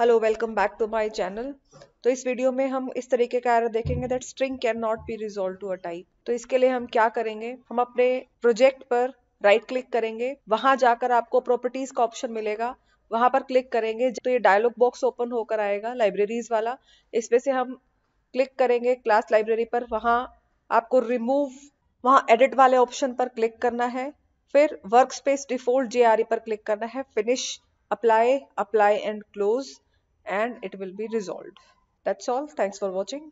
Hello welcome back to my channel तो इस video में हम इस तरीके का एरर देखेंगे that string can not be resolve to a type तो इसके लिए हम क्या करेंगे हम अपने प्रोजेक्ट पर राइट right क्लिक करेंगे वहां जाकर आपको प्रॉपर्टीज का ऑप्शन मिलेगा वहां पर क्लिक करेंगे तो ये डायलॉग बॉक्स ओपन होकर आएगा लाइब्रेरीज वाला इसमें से हम क्लिक करेंगे क्लास लाइब्रेरी पर वहाँ आपको रिमूव वहाँ एडिट वाले ऑप्शन पर क्लिक करना है फिर वर्क स्पेस डिफॉल्ट जे पर क्लिक करना है finish apply apply and close and it will be resolved. That's all. Thanks for watching.